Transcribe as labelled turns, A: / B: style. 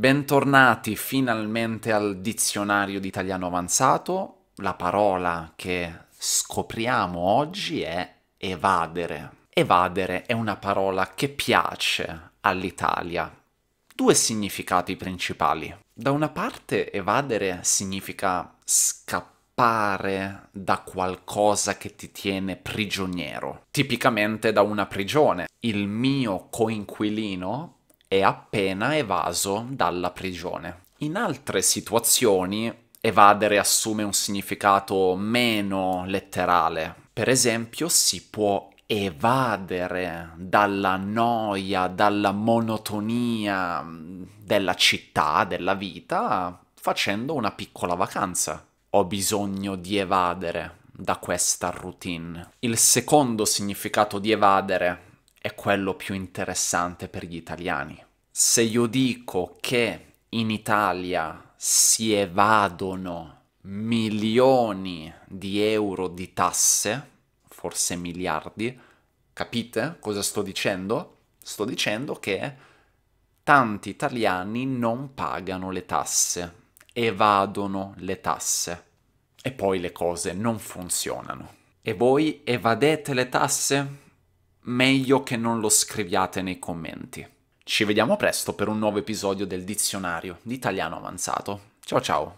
A: Bentornati finalmente al dizionario di italiano avanzato. La parola che scopriamo oggi è evadere. Evadere è una parola che piace all'Italia. Due significati principali. Da una parte evadere significa scappare da qualcosa che ti tiene prigioniero, tipicamente da una prigione. Il mio coinquilino è appena evaso dalla prigione. In altre situazioni evadere assume un significato meno letterale. Per esempio si può evadere dalla noia, dalla monotonia della città, della vita, facendo una piccola vacanza. Ho bisogno di evadere da questa routine. Il secondo significato di evadere è quello più interessante per gli italiani se io dico che in Italia si evadono milioni di euro di tasse, forse miliardi, capite cosa sto dicendo? Sto dicendo che tanti italiani non pagano le tasse, evadono le tasse e poi le cose non funzionano. E voi evadete le tasse? Meglio che non lo scriviate nei commenti. Ci vediamo presto per un nuovo episodio del Dizionario di Italiano Avanzato. Ciao ciao!